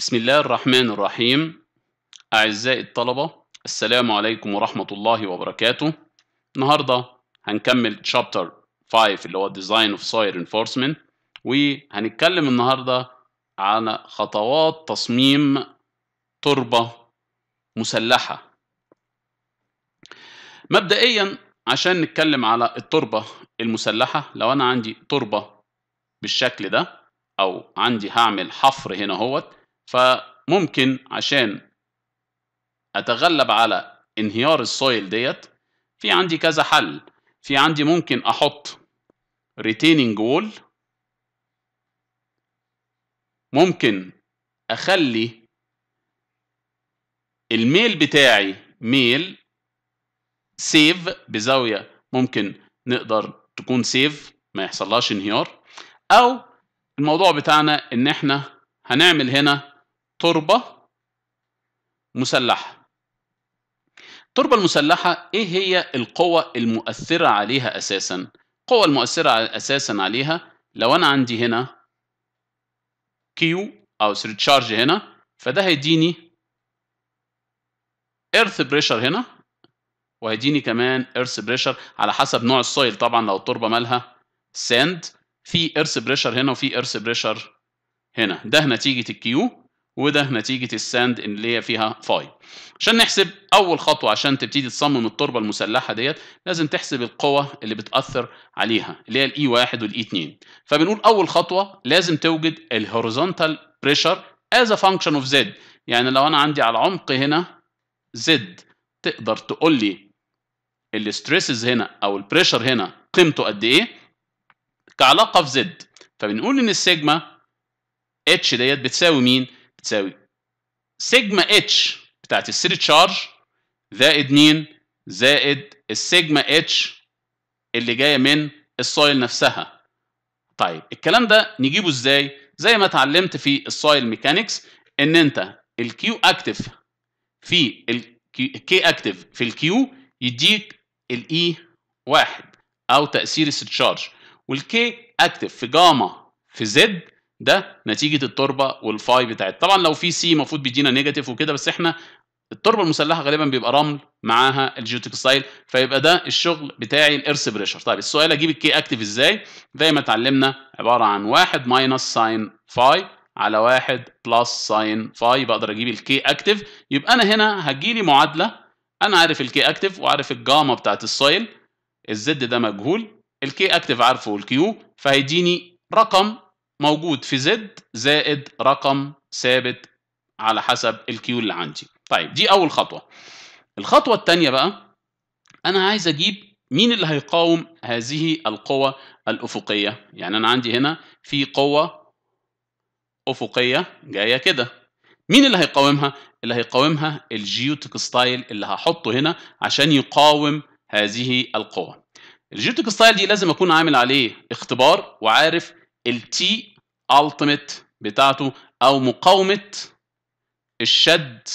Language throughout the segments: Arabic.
بسم الله الرحمن الرحيم أعزائي الطلبة السلام عليكم ورحمة الله وبركاته النهاردة هنكمل chapter 5 اللي هو Design of Soil Reinforcement وهنتكلم النهاردة عن خطوات تصميم تربة مسلحة مبدئيا عشان نتكلم على التربة المسلحة لو أنا عندي تربة بالشكل ده أو عندي هعمل حفر هنا هوت فممكن عشان اتغلب على انهيار السويل ديت في عندي كذا حل في عندي ممكن احط ريتيننج وول ممكن اخلي الميل بتاعي ميل سيف بزاوية ممكن نقدر تكون سيف ما يحصلهاش انهيار او الموضوع بتاعنا ان احنا هنعمل هنا تربة مسلحة التربة المسلحة إيه هي القوة المؤثرة عليها أساسا؟ القوة المؤثرة أساسا عليها لو أنا عندي هنا Q أو ثريد تشارج هنا فده هيديني Earth Pressure هنا وهيديني كمان Earth Pressure على حسب نوع السويل طبعا لو التربة مالها ساند في Earth Pressure هنا وفي Earth Pressure هنا ده نتيجة الكيو وده نتيجة الساند اللي هي فيها فاي عشان نحسب أول خطوة عشان تبتدي تصمم التربة المسلحة ديت لازم تحسب القوة اللي بتأثر عليها اللي هي الإي e واحد والإي e 2 فبنقول أول خطوة لازم توجد الهوريزونتال بريشر as a function of z يعني لو أنا عندي على عمق هنا z تقدر تقول لي الستريسز هنا أو البريشر هنا قيمته قد إيه كعلاقة في z فبنقول إن السيجما H ديت بتساوي مين؟ بتساوي سيجما اتش بتاعت السيري تشارج زائد مين؟ زائد السيجما اتش اللي جايه من السويل نفسها. طيب الكلام ده نجيبه ازاي؟ زي ما اتعلمت في السويل ميكانكس ان انت الكيو اكتف في الكي اكتف في الكيو يديك الاي e واحد او تاثير تشارج والكي اكتف في جاما في زد ده نتيجه التربه والفاي بتاعتها طبعا لو في سي المفروض بيدينا نيجاتيف وكده بس احنا التربه المسلحه غالبا بيبقى رمل معاها الجيوتكسايل فيبقى ده الشغل بتاعي الارث بريشر طيب السؤال اجيب الكي اكتف ازاي زي ما اتعلمنا عباره عن 1 ماينس ساين فاي على 1 بلس ساين فاي بقدر اجيب الكي اكتف يبقى انا هنا هجيلي معادله انا عارف الكي اكتف وعارف الجاما بتاعت السايل الزد ده مجهول الكي اكتف عارفه والكيو فهيديني رقم موجود في زد زائد رقم ثابت على حسب الكيو اللي عندي طيب دي اول خطوه الخطوه الثانيه بقى انا عايز اجيب مين اللي هيقاوم هذه القوى الافقيه يعني انا عندي هنا في قوه افقيه جايه كده مين اللي هيقاومها اللي هيقاومها الجيوتك ستايل اللي هحطه هنا عشان يقاوم هذه القوى الجيوتك ستايل دي لازم اكون عامل عليه اختبار وعارف التي ultimate بتاعته او مقاومه الشد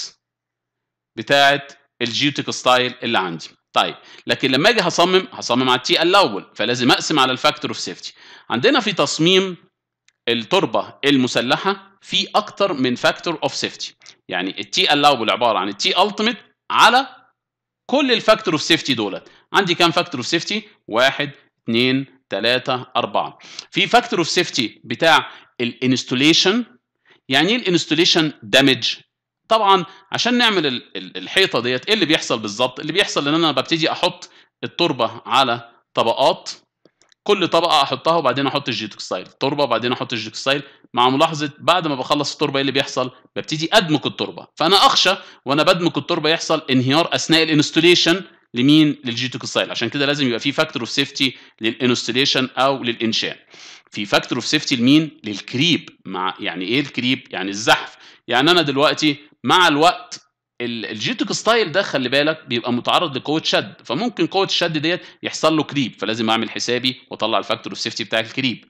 بتاعه الجيوتيك ستايل اللي عندي طيب لكن لما اجي هصمم هصمم على التي الاول فلازم اقسم على الفاكتور اوف سيفتي عندنا في تصميم التربه المسلحه في اكتر من فاكتور اوف سيفتي يعني التي الاول عباره عن التي التيميت على كل الفاكتور اوف سيفتي دولت عندي كام فاكتور اوف سيفتي واحد اثنين 3 4 في فاكتور اوف سيفتي بتاع الانستوليشن يعني ايه الانستوليشن دامج طبعا عشان نعمل الحيطه ديت ايه اللي بيحصل بالظبط اللي بيحصل ان انا ببتدي احط التربه على طبقات كل طبقه احطها وبعدين احط الجيتوكسايل تربه وبعدين احط الجيتوكسايل مع ملاحظه بعد ما بخلص التربه ايه اللي بيحصل ببتدي ادمج التربه فانا اخشى وانا بدمج التربه يحصل انهيار اثناء الانستوليشن لمين للجيوتيكال سايل عشان كده لازم يبقى في فاكتور اوف سيفتي للانستليشن او للانشاء في فاكتور اوف سيفتي لمين للكريب مع يعني ايه الكريب يعني الزحف يعني انا دلوقتي مع الوقت الجيتوك ستايل ده خلي بالك بيبقى متعرض لقوه شد فممكن قوه الشد ديت يحصل له كريب فلازم اعمل حسابي واطلع الفاكتور اوف سيفتي بتاع الكريب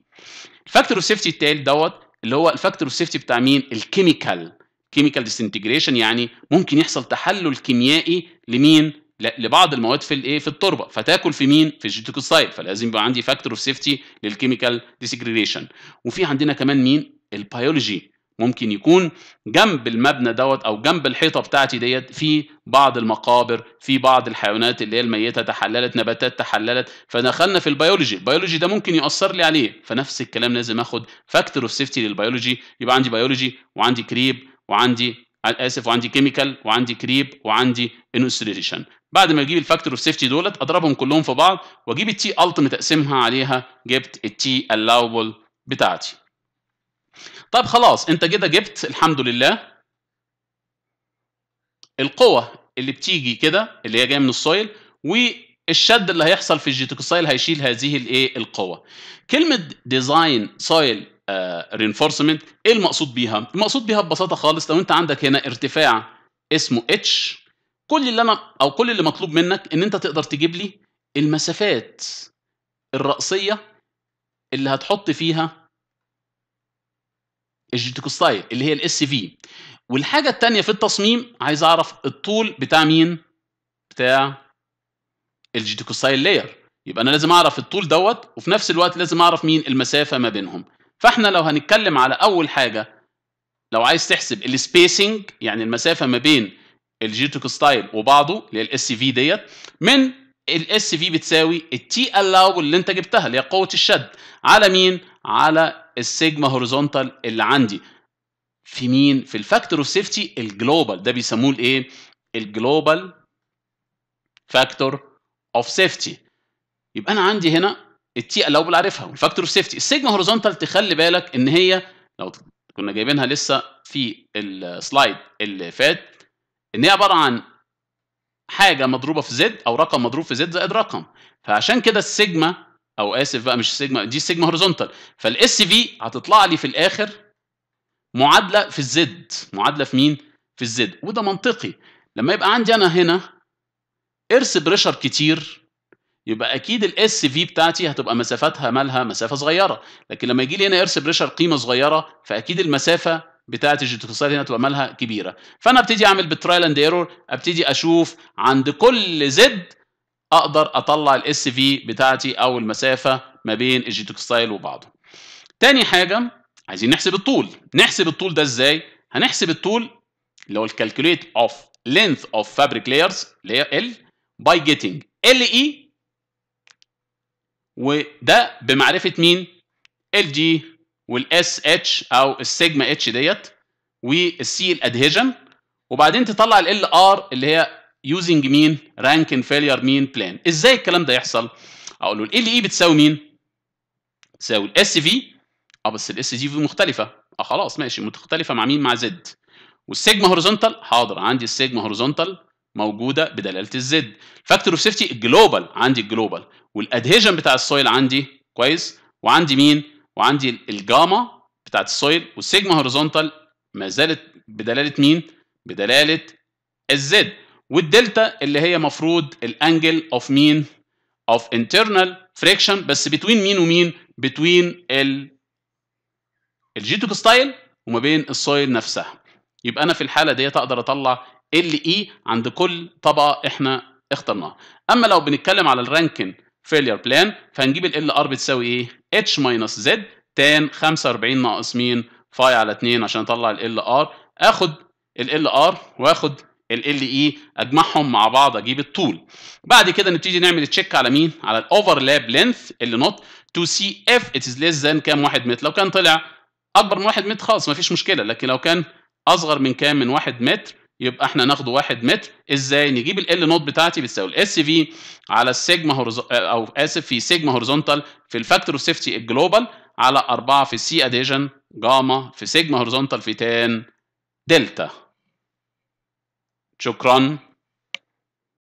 الفاكتور اوف سيفتي التالت دوت اللي هو الفاكتور اوف سيفتي بتاع مين الكيميكال كيميكال ديسنتجريشن يعني ممكن يحصل تحلل كيميائي لمين لبعض المواد في الايه في التربه فتاكل في مين في الجيتوكوسايد فلازم يبقى عندي فاكتور اوف سيفتي للكيميكال ديسجريجيشن وفي عندنا كمان مين البيولوجي ممكن يكون جنب المبنى دوت او جنب الحيطه بتاعتي ديت في بعض المقابر في بعض الحيوانات اللي هي الميته تحللت نباتات تحللت فدخلنا في البيولوجي البيولوجي ده ممكن ياثر لي عليه فنفس الكلام لازم اخد فاكتور اوف سيفتي للبيولوجي يبقى عندي بيولوجي وعندي كريب وعندي اسف وعندي كيميكال وعندي كريب وعندي انوستريشن بعد ما اجيب الفاكتور اوف سيفتي دولت اضربهم كلهم في بعض واجيب التي التيمت اقسمها عليها جبت التي الاوبل بتاعتي طب خلاص انت كده جبت الحمد لله القوة اللي بتيجي كده اللي هي جايه من السويل والشد اللي هيحصل في الجيتوكسايل هيشيل هذه الايه القوة كلمة ديزاين سويل رينفورسمنت آه، ايه المقصود بيها المقصود بيها ببساطه خالص لو انت عندك هنا ارتفاع اسمه اتش كل اللي انا او كل اللي مطلوب منك ان انت تقدر تجيب لي المسافات الرأسيه اللي هتحط فيها الجيتيكوستايل اللي هي الاس في والحاجه الثانيه في التصميم عايز اعرف الطول بتاع مين بتاع الجيتيكوستايل لاير يبقى انا لازم اعرف الطول دوت وفي نفس الوقت لازم اعرف مين المسافه ما بينهم فاحنا لو هنتكلم على اول حاجه لو عايز تحسب السبيسنج يعني المسافه ما بين الجيتوك ستايل وبعضه اللي هي الاس في ديت من الاس في بتساوي التي الاو اللي انت جبتها اللي هي قوه الشد على مين على السيجما هوريزونتال اللي عندي في مين في الفاكتور اوف سيفتي الجلوبال ده بيسموه الايه الجلوبال فاكتور اوف سيفتي يبقى انا عندي هنا التي الاوبل عارفها والفاكتور اوف سيفتي السيجما هوريزونتال تخلي بالك ان هي لو كنا جايبينها لسه في السلايد اللي فات ان هي عباره عن حاجه مضروبه في زد او رقم مضروب في زد زائد رقم فعشان كده السيجما او اسف بقى مش سيجما دي سيجما هوريزونتال فالاس في هتطلع لي في الاخر معادله في الزد معادله في مين في الزد وده منطقي لما يبقى عندي انا هنا ارث بريشر كتير يبقى اكيد الاس في بتاعتي هتبقى مسافتها مالها مسافه صغيره لكن لما يجي لي هنا ايرث بريشر قيمه صغيره فاكيد المسافه بتاعت الجيوتكسال هنا تبقى مالها كبيره فانا ابتدي اعمل بالترايل اند ايرور ابتدي اشوف عند كل زد اقدر اطلع الاس في بتاعتي او المسافه ما بين الجيوتكسال وبعضه تاني حاجه عايزين نحسب الطول نحسب الطول ده ازاي هنحسب الطول اللي هو الكالكوليت اوف لينث اوف فابريك لايرز اللي هي ال باي جيتنج ال اي وده بمعرفه مين ال دي والاس اتش او السيجما اتش ديت والسي الادهيجن وبعدين تطلع ال ال ار اللي هي يوزنج مين رانك ان فيلير مين بلان ازاي الكلام ده يحصل اقول له ال اي e بتساوي مين تساوي الاس في اه بس الاس دي في مختلفه اه خلاص ماشي مختلفه مع مين مع زد والسيجما هوريزونتال حاضر عندي السيجما هوريزونتال موجوده بدلاله الزد فاكتور اوف سيفتي الجلوبال عندي الجلوبال والادهيجن بتاع السويل عندي كويس وعندي مين وعندي الجاما بتاعت السويل والسيجما هوريزونتال ما زالت بدلاله مين بدلاله الزد والدلتا اللي هي مفروض الانجل اوف مين اوف انترنال فريكشن بس بتوين مين ومين بتوين ال الجيتوك ستايل وما بين السويل نفسها يبقى انا في الحاله ديت اقدر اطلع ال اي e عند كل طبقه احنا اخترناها اما لو بنتكلم على الرانكن فيلير بلان فهنجيب ال ار بتساوي ايه؟ اتش ماينس زد تان 45 ناقص مين؟ فاي على 2 عشان اطلع ال ار اخد ال ار واخد ال اي e اجمعهم مع بعض اجيب الطول بعد كده نبتدي نعمل تشيك على مين على الاوفرلاب لينث اللي نوت تو سي اف اتز ليس ذان كام 1 متر لو كان طلع اكبر من 1 متر خالص مفيش مشكله لكن لو كان اصغر من كام من 1 متر يبقى احنا ناخده 1 متر ازاي نجيب ال نوت بتاعتي بتساوي الاس في على السيجما آه، او اسف في سيجما هوريزونتال في الفاكتور اوف سيفتي الجلوبال على 4 في سي اديشن جاما في سيجما هوريزونتال في تان دلتا شكرا